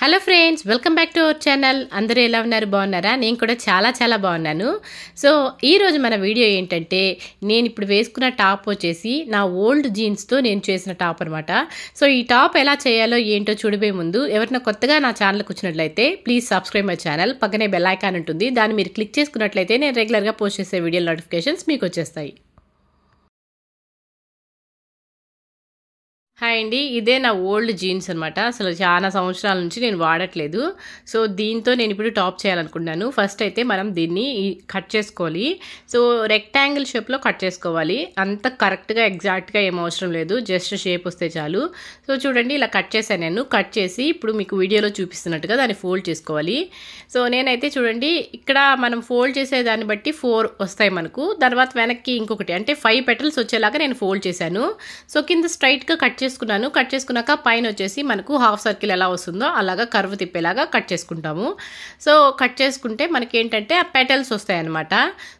hello friends welcome back to our channel అందరూ ఎలా ఉన్నారు బాగున్నారా నేను కూడా చాలా చాలా బాగున్నాను సో ఈరోజు మన వీడియో ఏంటంటే నేను ఇప్పుడు వేసుకున్న టాప్ వచ్చేసి నా ఓల్డ్ జీన్స్తో నేను చేసిన టాప్ అనమాట సో ఈ టాప్ ఎలా చేయాలో ఏంటో చూడబోయే ముందు ఎవరైనా కొత్తగా నా ఛానల్కి వచ్చినట్లయితే ప్లీజ్ సబ్స్క్రైబ్ మై ఛానల్ పక్కనే బెల్ ఐకాన్ ఉంటుంది దాన్ని మీరు క్లిక్ చేసుకున్నట్లయితే నేను రెగ్యులర్గా పోస్ట్ చేసే వీడియో నోటిఫికేషన్స్ మీకు వచ్చేస్తాయి హాయ్ అండి ఇదే నా ఓల్డ్ జీన్స్ అనమాట అసలు చాలా సంవత్సరాల నుంచి నేను వాడట్లేదు సో దీంతో నేను ఇప్పుడు టాప్ చేయాలనుకున్నాను ఫస్ట్ అయితే మనం దీన్ని కట్ చేసుకోవాలి సో రెక్టాంగిల్ షేప్లో కట్ చేసుకోవాలి అంత కరెక్ట్గా ఎగ్జాక్ట్గా ఏం అవసరం లేదు జస్ట్ షేప్ వస్తే చాలు సో చూడండి ఇలా కట్ చేశాను నేను కట్ చేసి ఇప్పుడు మీకు వీడియోలో చూపిస్తున్నట్టుగా దాన్ని ఫోల్డ్ చేసుకోవాలి సో నేనైతే చూడండి ఇక్కడ మనం ఫోల్డ్ చేసే దాన్ని బట్టి ఫోర్ వస్తాయి మనకు తర్వాత వెనక్కి ఇంకొకటి అంటే ఫైవ్ పెటల్స్ వచ్చేలాగా నేను ఫోల్డ్ చేశాను సో కింద స్ట్రైట్గా కట్ చేసుకున్నాను కట్ చేసుకున్నాక పైన వచ్చేసి మనకు హాఫ్ సర్కిల్ ఎలా వస్తుందో అలాగా కర్వ్ తిప్పేలాగా కట్ చేసుకుంటాము సో కట్ చేసుకుంటే మనకి ఏంటంటే ఆ పెటల్స్ వస్తాయన్నమాట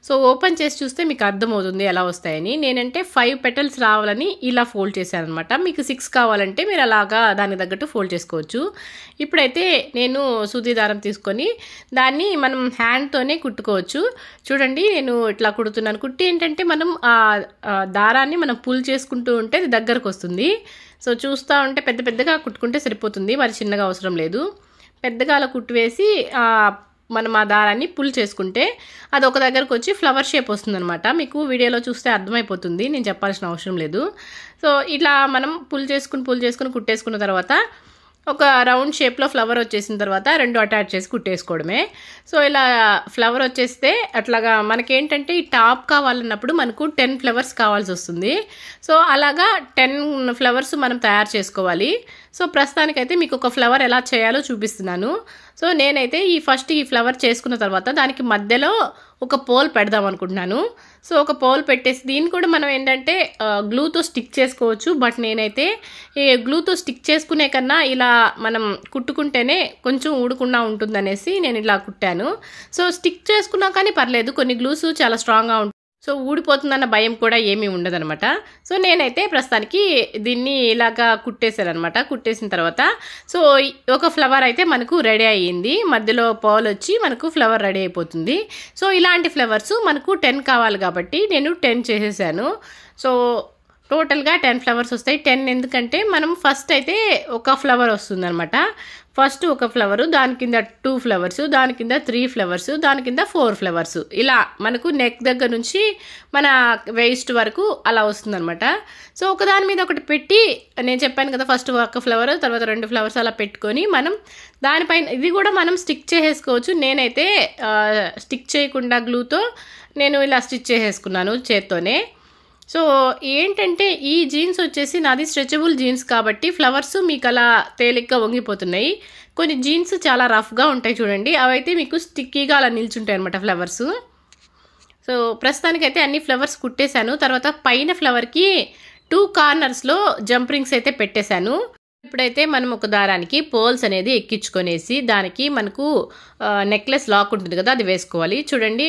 సో ఓపెన్ చేసి చూస్తే మీకు అర్థమవుతుంది ఎలా వస్తాయని నేనంటే ఫైవ్ పెటల్స్ రావాలని ఇలా ఫోల్డ్ చేశాను అనమాట మీకు సిక్స్ కావాలంటే మీరు అలాగా దాని తగ్గట్టు ఫోల్డ్ చేసుకోవచ్చు ఇప్పుడైతే నేను సూది దారం తీసుకొని దాన్ని మనం హ్యాండ్తోనే కుట్టుకోవచ్చు చూడండి నేను ఇట్లా కుడుతున్నాను కుట్టి ఏంటంటే మనం ఆ దారాన్ని మనం పుల్ చేసుకుంటూ ఉంటే అది దగ్గరకు వస్తుంది సో చూస్తూ ఉంటే పెద్ద పెద్దగా కుట్టుకుంటే సరిపోతుంది మరి చిన్నగా అవసరం లేదు పెద్దగా అలా కుట్టివేసి మనం ఆ దారాన్ని పుల్ చేసుకుంటే అది ఒక దగ్గరకు వచ్చి ఫ్లవర్ షేప్ అనమాట మీకు వీడియోలో చూస్తే అర్థమైపోతుంది నేను చెప్పాల్సిన అవసరం లేదు సో ఇట్లా మనం పుల్ చేసుకుని పుల్ చేసుకుని కుట్టేసుకున్న తర్వాత ఒక రౌండ్ షేప్లో ఫ్లవర్ వచ్చేసిన తర్వాత రెండు అటాచ్ చేసి కుట్టేసుకోవడమే సో ఇలా ఫ్లవర్ వచ్చేస్తే అట్లాగా మనకేంటంటే ఈ టాప్ కావాలన్నప్పుడు మనకు టెన్ ఫ్లవర్స్ కావాల్సి వస్తుంది సో అలాగా టెన్ ఫ్లవర్స్ మనం తయారు చేసుకోవాలి సో ప్రస్తుతానికైతే మీకు ఒక ఫ్లవర్ ఎలా చేయాలో చూపిస్తున్నాను సో నేనైతే ఈ ఫస్ట్ ఈ ఫ్లవర్ చేసుకున్న తర్వాత దానికి మధ్యలో ఒక పోల్ పెడదాం అనుకుంటున్నాను సో ఒక పోల్ పెట్టేసి దీన్ని కూడా మనం ఏంటంటే గ్లూతో స్టిక్ చేసుకోవచ్చు బట్ నేనైతే ఈ గ్లూతో స్టిక్ చేసుకునే కన్నా ఇలా మనం కుట్టుకుంటేనే కొంచెం ఊడకుండా ఉంటుందనేసి నేను ఇలా కుట్టాను సో స్టిక్ చేసుకున్నా కానీ పర్లేదు కొన్ని గ్లూస్ చాలా స్ట్రాంగ్గా సో ఊడిపోతుందన్న భయం కూడా ఏమీ ఉండదనమాట సో నేనైతే ప్రస్తుతానికి దీన్ని ఇలాగా కుట్టేశాను అనమాట కుట్టేసిన తర్వాత సో ఒక ఫ్లవర్ అయితే మనకు రెడీ అయ్యింది మధ్యలో పాలు వచ్చి మనకు ఫ్లవర్ రెడీ అయిపోతుంది సో ఇలాంటి ఫ్లవర్స్ మనకు టెన్ కావాలి కాబట్టి నేను టెన్ చేసేసాను సో టోటల్గా టెన్ ఫ్లవర్స్ వస్తాయి టెన్ ఎందుకంటే మనం ఫస్ట్ అయితే ఒక ఫ్లవర్ వస్తుందనమాట ఫస్ట్ ఒక ఫ్లవరు దాని కింద టూ ఫ్లవర్స్ దాని కింద త్రీ ఫ్లవర్స్ దాని కింద ఫోర్ ఫ్లవర్స్ ఇలా మనకు నెక్ దగ్గర నుంచి మన వేస్ట్ వరకు అలా వస్తుందనమాట సో ఒకదాని మీద ఒకటి పెట్టి నేను చెప్పాను కదా ఫస్ట్ ఒక ఫ్లవర్ తర్వాత రెండు ఫ్లవర్స్ అలా పెట్టుకొని మనం దానిపైన ఇది కూడా మనం స్టిక్ చేసేసుకోవచ్చు నేనైతే స్టిక్ చేయకుండా గ్లూతో నేను ఇలా స్టిచ్ చేసేసుకున్నాను చేత్తోనే సో ఏంటంటే ఈ జీన్స్ వచ్చేసి నాది స్ట్రెచబుల్ జీన్స్ కాబట్టి ఫ్లవర్స్ మీకు అలా తేలిగ్గా వంగిపోతున్నాయి కొన్ని జీన్స్ చాలా రఫ్గా ఉంటాయి చూడండి అవైతే మీకు స్టిక్కీగా అలా నిల్చుంటాయి అనమాట ఫ్లవర్స్ సో ప్రస్తుతానికైతే అన్ని ఫ్లవర్స్ కుట్టేశాను తర్వాత పైన ఫ్లవర్కి టూ కార్నర్స్లో రింగ్స్ అయితే పెట్టేశాను ఇప్పుడైతే మనం ఒక దారానికి పోల్స్ అనేది ఎక్కించుకొనేసి దానికి మనకు నెక్లెస్ లాక్ ఉంటుంది కదా అది వేసుకోవాలి చూడండి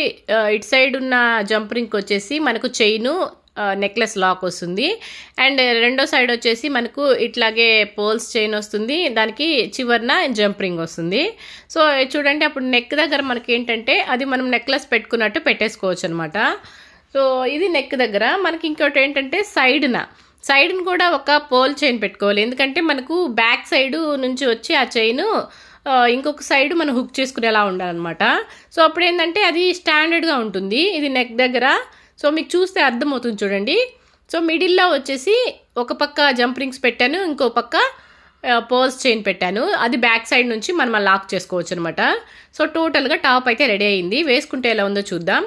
ఇటు సైడ్ ఉన్న జంప్ రింగ్ వచ్చేసి మనకు చైను నెక్లెస్ లాక్ వస్తుంది అండ్ రెండో సైడ్ వచ్చేసి మనకు ఇట్లాగే పోల్స్ చైన్ వస్తుంది దానికి చివరిన జంప్ రింగ్ వస్తుంది సో చూడండి అప్పుడు నెక్ దగ్గర మనకి ఏంటంటే అది మనం నెక్లెస్ పెట్టుకున్నట్టు పెట్టేసుకోవచ్చు అనమాట సో ఇది నెక్ దగ్గర మనకి ఇంకోటి ఏంటంటే సైడ్న సైడ్ను కూడా ఒక పోల్ చైన్ పెట్టుకోవాలి ఎందుకంటే మనకు బ్యాక్ సైడ్ నుంచి వచ్చి ఆ చైన్ ఇంకొక సైడ్ మనం హుక్ చేసుకునేలా ఉండాలన్నమాట సో అప్పుడు ఏంటంటే అది స్టాండర్డ్గా ఉంటుంది ఇది నెక్ దగ్గర సో మీకు చూస్తే అర్థమవుతుంది చూడండి సో మిడిల్లో వచ్చేసి ఒక పక్క జంప్ రింగ్స్ పెట్టాను ఇంకో పక్క పోస్ చైన్ పెట్టాను అది బ్యాక్ సైడ్ నుంచి మనం లాక్ చేసుకోవచ్చు అనమాట సో టోటల్గా టాప్ అయితే రెడీ అయింది వేసుకుంటే ఎలా ఉందో చూద్దాం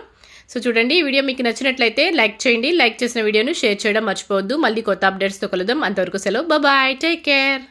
సో చూడండి ఈ వీడియో మీకు నచ్చినట్లయితే లైక్ చేయండి లైక్ చేసిన వీడియోను షేర్ చేయడం మర్చిపోవద్దు మళ్ళీ కొత్త అప్డేట్స్తో కలుద్దాం అంతవరకు సెలవు బాయ్ టేక్ కేర్